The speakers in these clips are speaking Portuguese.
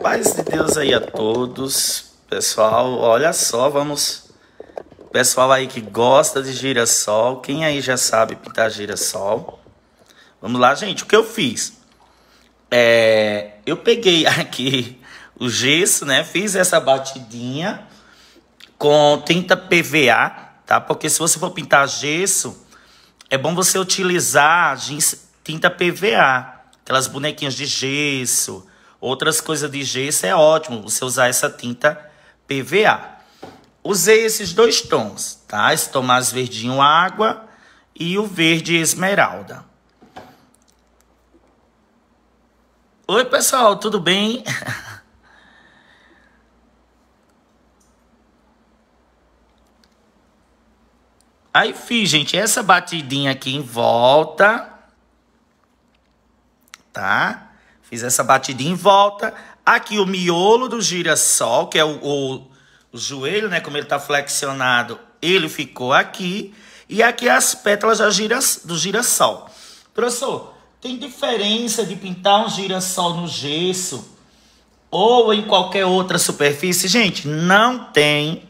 Paz de Deus aí a todos. Pessoal, olha só, vamos. Pessoal aí que gosta de girassol, quem aí já sabe pintar girassol? Vamos lá, gente. O que eu fiz? É, eu peguei aqui o gesso, né? Fiz essa batidinha com tinta PVA, tá? Porque se você for pintar gesso, é bom você utilizar tinta PVA, aquelas bonequinhas de gesso Outras coisas de gesso é ótimo você usar essa tinta PVA. Usei esses dois tons, tá? Esse tom mais verdinho água e o verde esmeralda. Oi, pessoal, tudo bem? Aí fiz, gente, essa batidinha aqui em volta, tá? Fiz essa batida em volta. Aqui o miolo do girassol, que é o, o, o joelho, né? Como ele tá flexionado, ele ficou aqui. E aqui as pétalas do girassol. Professor, tem diferença de pintar um girassol no gesso ou em qualquer outra superfície? Gente, não tem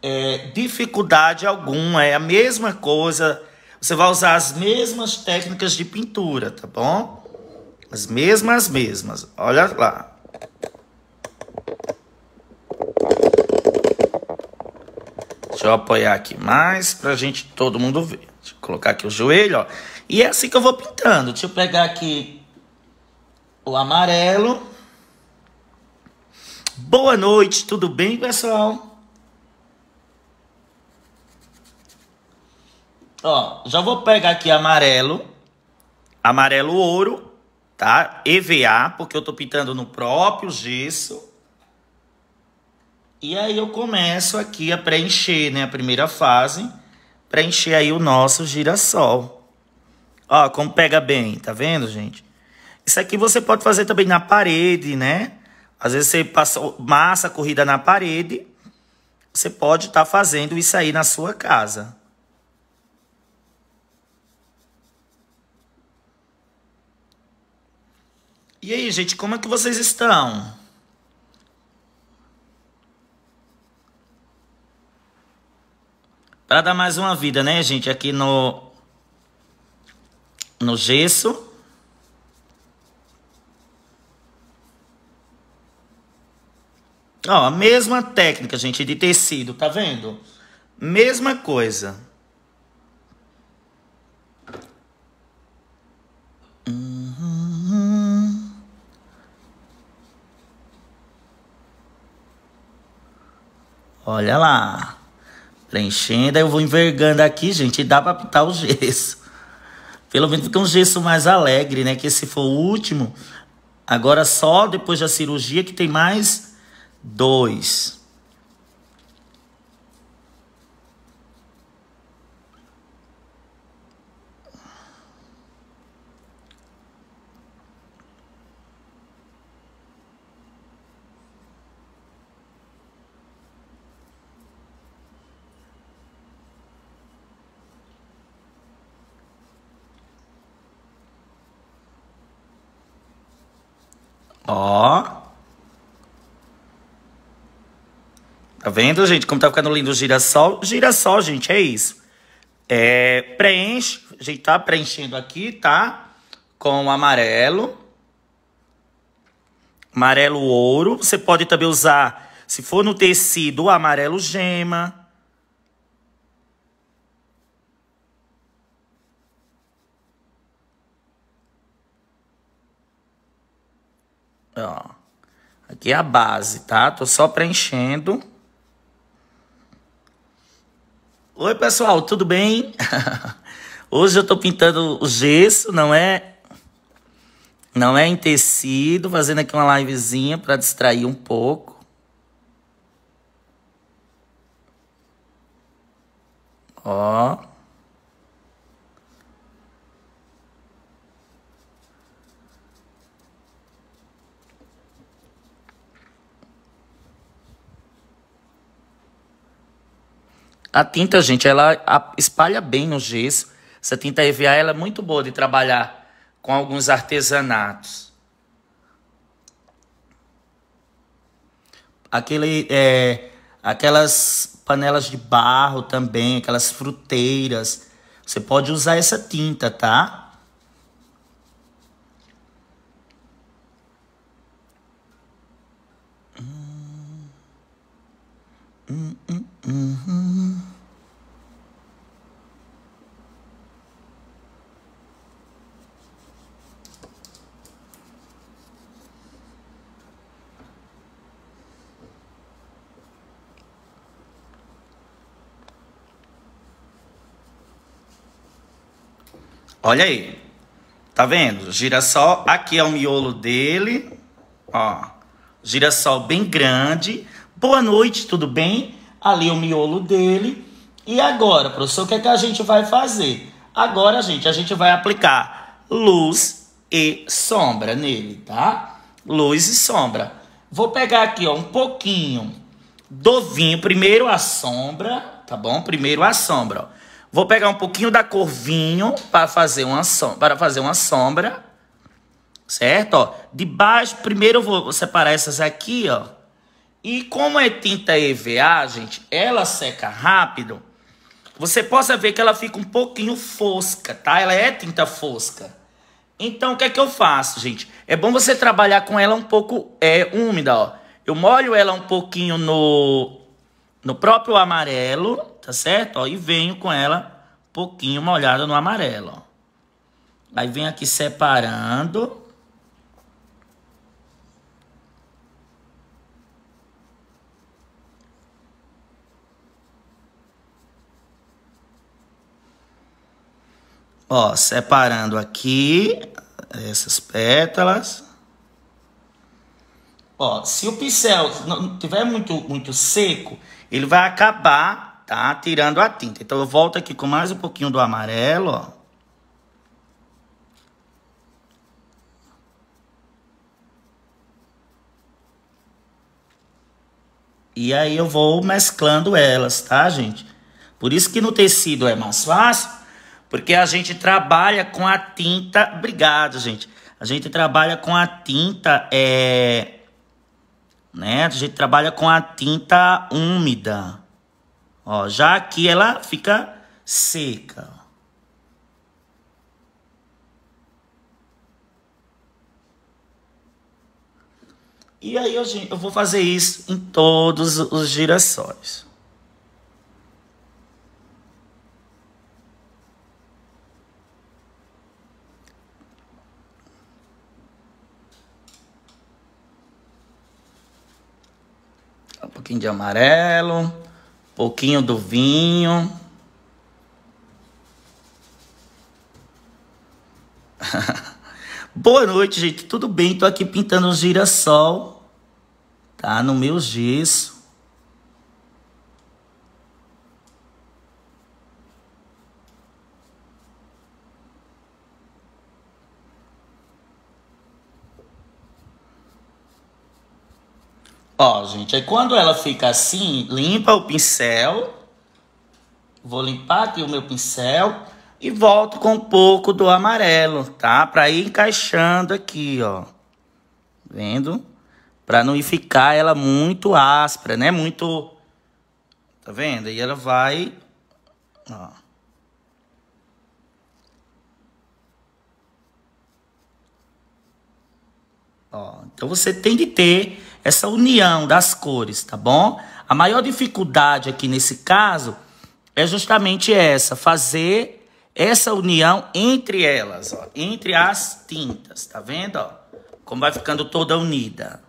é, dificuldade alguma. É a mesma coisa. Você vai usar as mesmas técnicas de pintura, tá bom? As mesmas, mesmas. Olha lá. Deixa eu apoiar aqui mais pra gente todo mundo ver. Deixa eu colocar aqui o joelho, ó. E é assim que eu vou pintando. Deixa eu pegar aqui o amarelo. Boa noite, tudo bem, pessoal? Ó, já vou pegar aqui amarelo, amarelo ouro tá? EVA, porque eu tô pintando no próprio gesso. E aí eu começo aqui a preencher, né, a primeira fase, preencher aí o nosso girassol. Ó, como pega bem, tá vendo, gente? Isso aqui você pode fazer também na parede, né? Às vezes você passa massa corrida na parede, você pode estar tá fazendo isso aí na sua casa. E aí, gente, como é que vocês estão? Para dar mais uma vida, né, gente, aqui no no gesso. Ó, a mesma técnica, gente, de tecido, tá vendo? Mesma coisa. Uhum. Olha lá. Preenchendo, aí eu vou envergando aqui, gente, e dá pra pintar o gesso. Pelo menos fica um gesso mais alegre, né? Que esse foi o último. Agora só depois da cirurgia que tem mais dois. Ó. Tá vendo, gente? Como tá ficando lindo o girassol. Girassol, gente, é isso. É, preenche. A gente tá preenchendo aqui, tá? Com amarelo. Amarelo ouro. Você pode também usar, se for no tecido, amarelo gema. Ó, aqui é a base, tá? Tô só preenchendo. Oi, pessoal, tudo bem? Hoje eu tô pintando o gesso, não é? Não é em tecido, fazendo aqui uma livezinha para distrair um pouco. Ó. A tinta, gente, ela espalha bem no gesso. Essa tinta EVA ela é muito boa de trabalhar com alguns artesanatos. Aquele, é, aquelas panelas de barro também, aquelas fruteiras. Você pode usar essa tinta, tá? Hum, hum, hum. hum. Olha aí. Tá vendo? Girassol, aqui é o miolo dele. Ó. Girassol bem grande. Boa noite, tudo bem? ali o miolo dele. E agora, professor, o que, é que a gente vai fazer? Agora, gente, a gente vai aplicar luz e sombra nele, tá? Luz e sombra. Vou pegar aqui, ó, um pouquinho do vinho. Primeiro a sombra, tá bom? Primeiro a sombra, ó. Vou pegar um pouquinho da cor vinho para fazer uma sombra, para fazer uma sombra, certo? Ó, de baixo, primeiro eu vou separar essas aqui, ó e como é tinta EVA, gente, ela seca rápido. Você possa ver que ela fica um pouquinho fosca, tá? Ela é tinta fosca. Então, o que é que eu faço, gente? É bom você trabalhar com ela um pouco é, úmida, ó. Eu molho ela um pouquinho no, no próprio amarelo, tá certo? Ó, e venho com ela um pouquinho molhada no amarelo, ó. Aí vem aqui separando. Ó, separando aqui essas pétalas. Ó, se o pincel não tiver muito, muito seco, ele vai acabar, tá? Tirando a tinta. Então eu volto aqui com mais um pouquinho do amarelo, ó. E aí eu vou mesclando elas, tá, gente? Por isso que no tecido é mais fácil, porque a gente trabalha com a tinta. Obrigado, gente. A gente trabalha com a tinta. É, né? A gente trabalha com a tinta úmida. Ó, já aqui ela fica seca. E aí eu, eu vou fazer isso em todos os girassóis. amarelo, pouquinho do vinho. Boa noite, gente. Tudo bem? Tô aqui pintando o girassol, tá? No meu gesso. Ó, gente, aí quando ela fica assim, limpa o pincel. Vou limpar aqui o meu pincel e volto com um pouco do amarelo, tá? Pra ir encaixando aqui, ó. Vendo? Pra não ficar ela muito áspera, né? Muito... Tá vendo? E ela vai... Ó. Ó, então você tem de ter essa união das cores, tá bom? A maior dificuldade aqui nesse caso é justamente essa, fazer essa união entre elas, ó, entre as tintas, tá vendo? Ó, como vai ficando toda unida.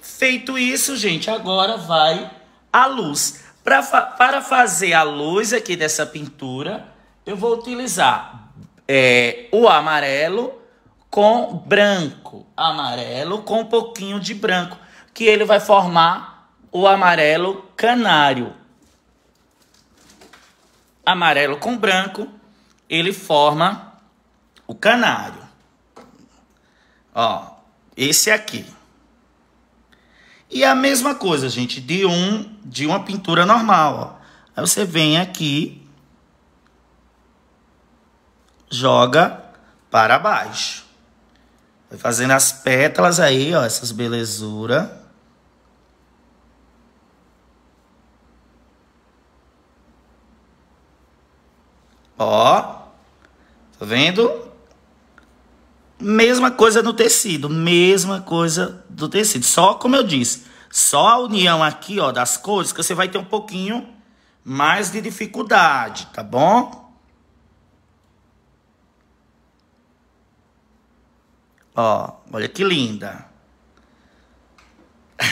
Feito isso, gente, agora vai a luz. Pra, para fazer a luz aqui dessa pintura, eu vou utilizar é, o amarelo com branco, amarelo com um pouquinho de branco, que ele vai formar o amarelo canário. Amarelo com branco, ele forma o canário. Ó, esse aqui. E a mesma coisa, gente, de um de uma pintura normal, ó. Aí você vem aqui joga para baixo. Vai fazendo as pétalas aí, ó, essas belezura. Ó, tá vendo? Mesma coisa no tecido, mesma coisa do tecido. Só como eu disse, só a união aqui, ó, das cores, que você vai ter um pouquinho mais de dificuldade, tá bom? Ó, olha que linda.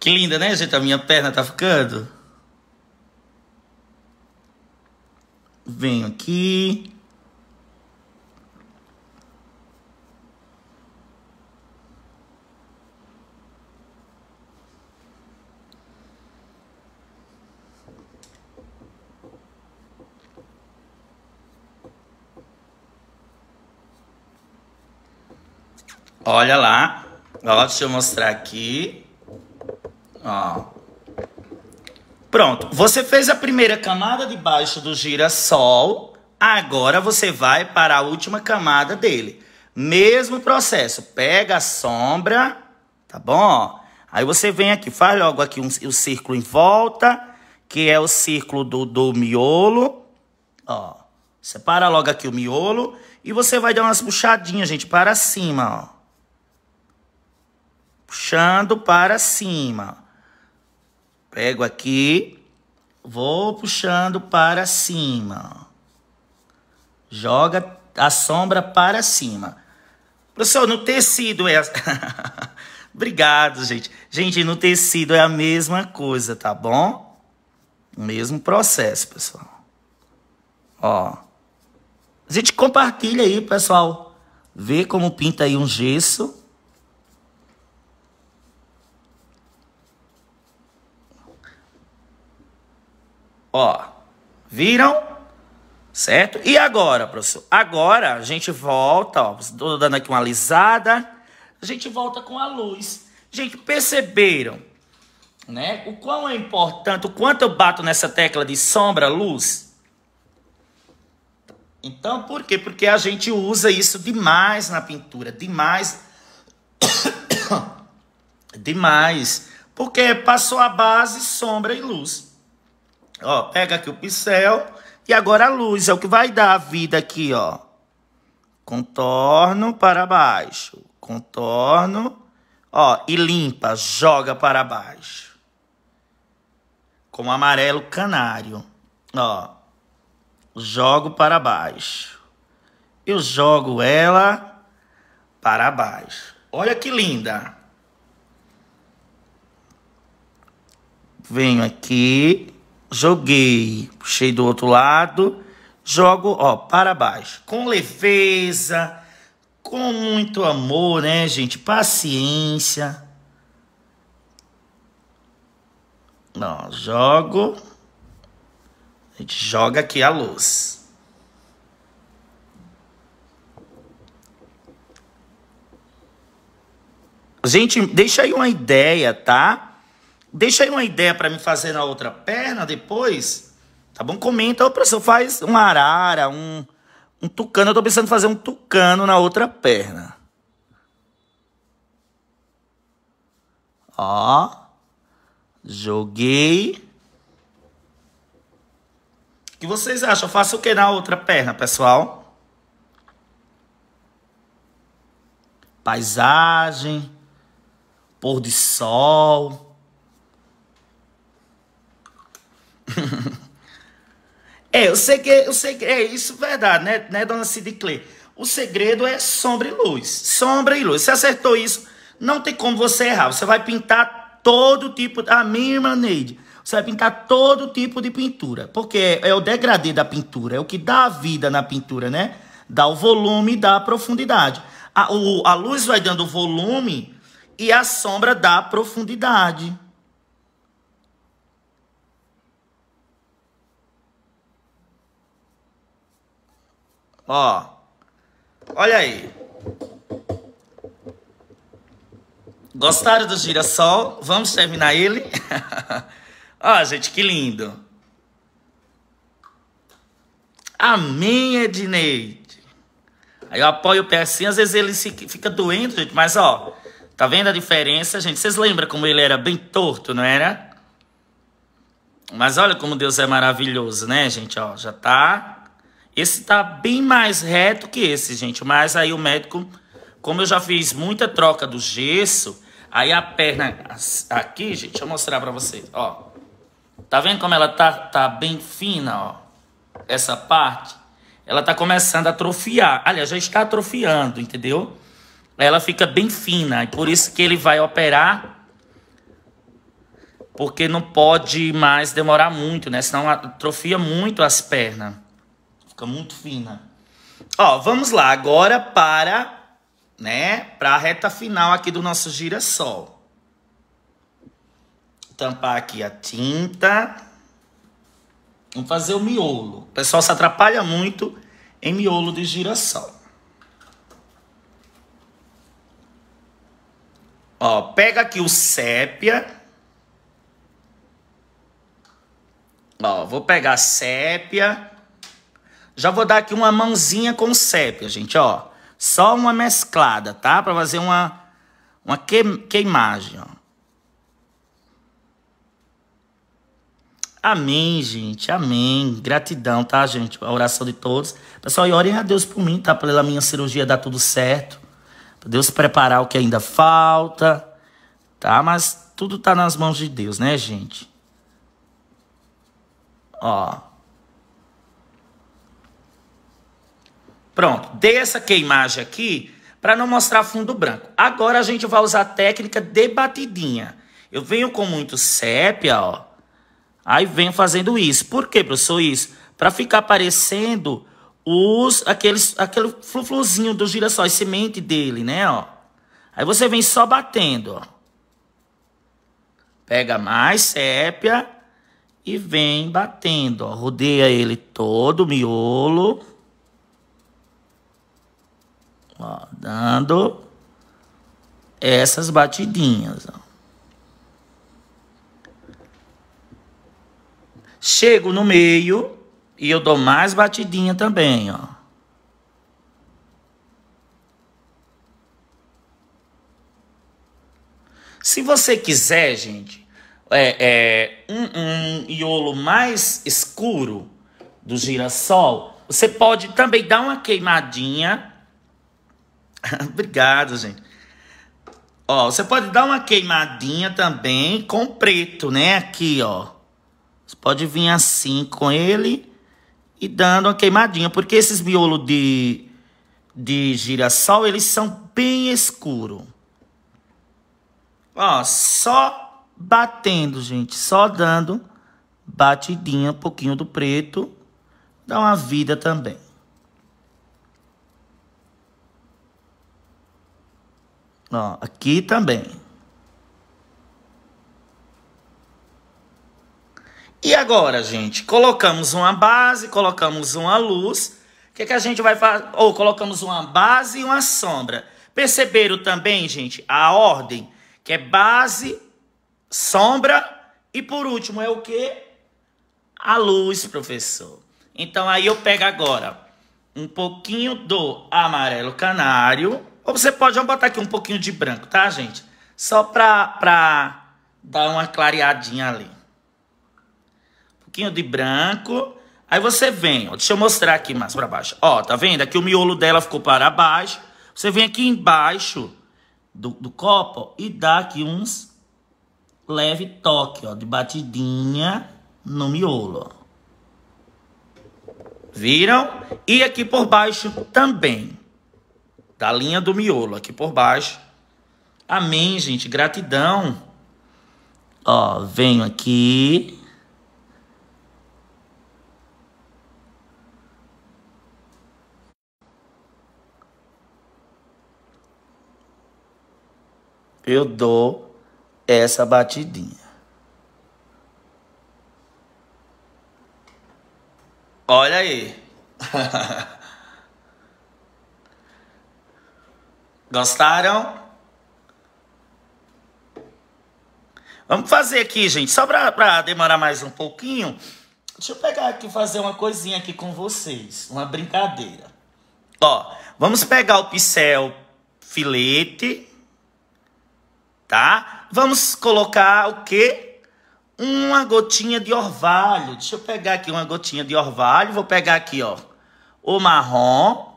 que linda, né, gente? A minha perna tá ficando. Venho aqui. Olha lá. Ó, deixa eu mostrar aqui. Ó. Pronto. Você fez a primeira camada debaixo do girassol. Agora você vai para a última camada dele. Mesmo processo. Pega a sombra, tá bom? Aí você vem aqui, faz logo aqui o um, círculo em volta, que é o círculo do, do miolo. Ó, separa logo aqui o miolo e você vai dar umas puxadinhas, gente, para cima, ó puxando para cima. Pego aqui, vou puxando para cima. Joga a sombra para cima. Professor, no tecido é. Obrigado, gente. Gente, no tecido é a mesma coisa, tá bom? O mesmo processo, pessoal. Ó. A gente compartilha aí, pessoal. Vê como pinta aí um gesso. Ó, viram? Certo? E agora, professor? Agora a gente volta, ó, estou dando aqui uma alisada. A gente volta com a luz. Gente, perceberam, né? O quão é importante, o quanto eu bato nessa tecla de sombra, luz? Então, por quê? Porque a gente usa isso demais na pintura, demais. demais. Porque passou a base, sombra e luz. Ó, pega aqui o pincel. E agora a luz é o que vai dar a vida aqui, ó. Contorno para baixo. Contorno. Ó, e limpa, joga para baixo. Com amarelo canário. Ó. Jogo para baixo. Eu jogo ela para baixo. Olha que linda. Venho aqui joguei, puxei do outro lado, jogo, ó, para baixo, com leveza, com muito amor, né, gente? Paciência. Ó, jogo. A gente joga aqui a luz. Gente, deixa aí uma ideia, tá? Deixa aí uma ideia para me fazer na outra perna depois. Tá bom? Comenta, ô professor, faz um arara, um, um tucano. Eu tô pensando em fazer um tucano na outra perna. Ó. Joguei. O que vocês acham? Eu faço o que na outra perna, pessoal? Paisagem. Pôr de sol. é, eu sei que, eu sei que é isso verdade, né, né dona Cidicle? O segredo é sombra e luz. Sombra e luz. Você acertou isso, não tem como você errar. Você vai pintar todo tipo, a minha irmã Neide, você vai pintar todo tipo de pintura, porque é, é o degradê da pintura, é o que dá a vida na pintura, né? Dá o volume, dá a profundidade. A, o, a luz vai dando volume e a sombra dá profundidade. Ó. Olha aí. Gostaram do girassol? Vamos terminar ele? Ó, gente, que lindo. Amém, Edneide. Aí eu apoio o pé assim, às vezes ele se, fica doendo, gente, mas ó, tá vendo a diferença, gente? Vocês lembram como ele era bem torto, não era? Mas olha como Deus é maravilhoso, né, gente? Ó, já tá esse tá bem mais reto que esse, gente. Mas aí o médico, como eu já fiz muita troca do gesso, aí a perna aqui, gente, deixa eu mostrar pra vocês, ó. Tá vendo como ela tá, tá bem fina, ó? Essa parte, ela tá começando a atrofiar. Aliás, já está atrofiando, entendeu? Ela fica bem fina, e por isso que ele vai operar porque não pode mais demorar muito, né? Senão atrofia muito as pernas. Fica muito fina. Ó, vamos lá agora para, né, para a reta final aqui do nosso girassol. Tampar aqui a tinta. Vamos fazer o miolo. O pessoal se atrapalha muito em miolo de girassol. Ó, pega aqui o sépia. Ó, vou pegar sépia. Já vou dar aqui uma mãozinha com sépia, gente, ó. Só uma mesclada, tá? Para fazer uma, uma queimagem, ó. Amém, gente. Amém. Gratidão, tá, gente? A oração de todos. Pessoal, e orem a Deus por mim, tá? Pela minha cirurgia dar tudo certo. Pra Deus preparar o que ainda falta. Tá? Mas tudo tá nas mãos de Deus, né, gente? Ó. Pronto, dei essa queimagem aqui para não mostrar fundo branco. Agora a gente vai usar a técnica de batidinha. Eu venho com muito sépia, ó. Aí venho fazendo isso. Por que, professor, isso? Para ficar parecendo os, aqueles, aquele flufluzinho do girassol, a semente dele, né, ó. Aí você vem só batendo, ó. Pega mais sépia e vem batendo, ó. Rodeia ele todo o miolo. Ó, dando essas batidinhas. Ó. Chego no meio e eu dou mais batidinha também, ó. Se você quiser, gente, é, é, um, um iolo mais escuro do girassol, você pode também dar uma queimadinha Obrigado, gente. Ó, você pode dar uma queimadinha também com preto, né? Aqui, ó. Você pode vir assim com ele e dando uma queimadinha. Porque esses miolos de, de girassol, eles são bem escuros. Ó, só batendo, gente. Só dando batidinha, um pouquinho do preto. Dá uma vida também. Ó, aqui também. E agora, gente, colocamos uma base, colocamos uma luz. O que, que a gente vai fazer? Ou colocamos uma base e uma sombra. Perceberam também, gente, a ordem, que é base, sombra e por último é o que? A luz, professor. Então aí eu pego agora um pouquinho do amarelo canário. Ou você pode, vamos botar aqui um pouquinho de branco, tá, gente? Só pra, pra dar uma clareadinha ali. Um pouquinho de branco. Aí você vem, ó, deixa eu mostrar aqui mais pra baixo. Ó, tá vendo? Aqui o miolo dela ficou para baixo. Você vem aqui embaixo do, do copo e dá aqui uns leve toque, ó, de batidinha no miolo, Viram? E aqui por baixo também da linha do miolo aqui por baixo. Amém, gente. Gratidão. Ó, venho aqui. Eu dou essa batidinha. Olha aí. Gostaram? Vamos fazer aqui, gente, só para demorar mais um pouquinho. Deixa eu pegar aqui fazer uma coisinha aqui com vocês, uma brincadeira. Ó, vamos pegar o pincel filete, tá? Vamos colocar o quê? Uma gotinha de orvalho. Deixa eu pegar aqui uma gotinha de orvalho. Vou pegar aqui, ó, o marrom,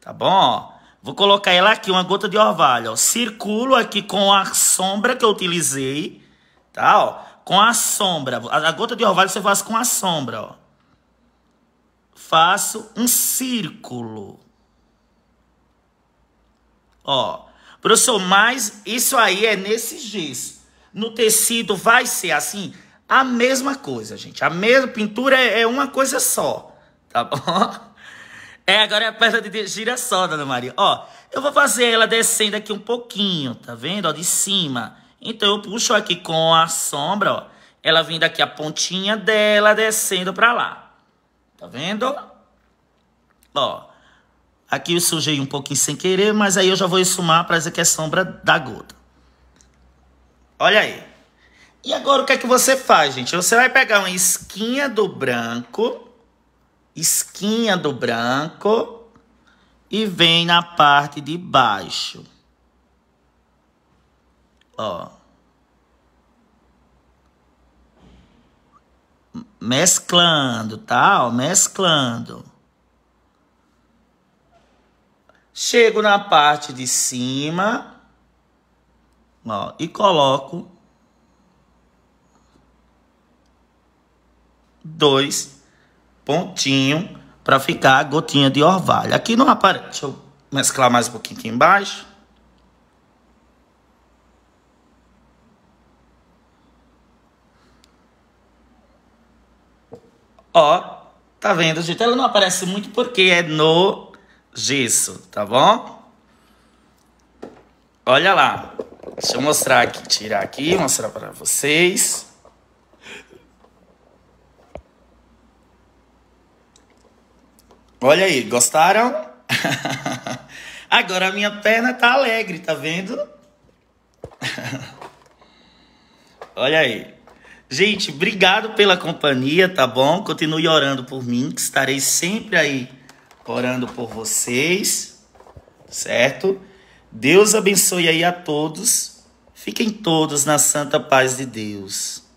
tá bom? Vou colocar ela aqui, uma gota de orvalho. Ó. Circulo aqui com a sombra que eu utilizei, tá? Ó, com a sombra. A, a gota de orvalho você faz com a sombra, ó. Faço um círculo. Ó, professor, mas isso aí é nesse gesso. No tecido vai ser assim? A mesma coisa, gente. A mesma pintura é, é uma coisa só, tá bom? É, agora é a perna de girassol, dona Maria. Ó, eu vou fazer ela descendo aqui um pouquinho, tá vendo? Ó, de cima. Então eu puxo aqui com a sombra, ó. Ela vindo aqui a pontinha dela descendo pra lá. Tá vendo? Ó. Aqui eu sujei um pouquinho sem querer, mas aí eu já vou esfumar pra dizer que é sombra da gota. Olha aí. E agora o que é que você faz, gente? Você vai pegar uma esquinha do branco esquinha do branco e vem na parte de baixo. Ó. Mesclando, tá? Ó, mesclando. Chego na parte de cima, ó, e coloco dois pontinho para ficar a gotinha de orvalho. Aqui não aparece. Deixa eu mesclar mais um pouquinho aqui embaixo. Ó, tá vendo, gente? Ela não aparece muito porque é no gesso, tá bom? Olha lá. Deixa eu mostrar aqui, tirar aqui, mostrar para vocês. Olha aí, gostaram? Agora a minha perna tá alegre, tá vendo? Olha aí. Gente, obrigado pela companhia, tá bom? Continue orando por mim, que estarei sempre aí orando por vocês, certo? Deus abençoe aí a todos. Fiquem todos na santa paz de Deus.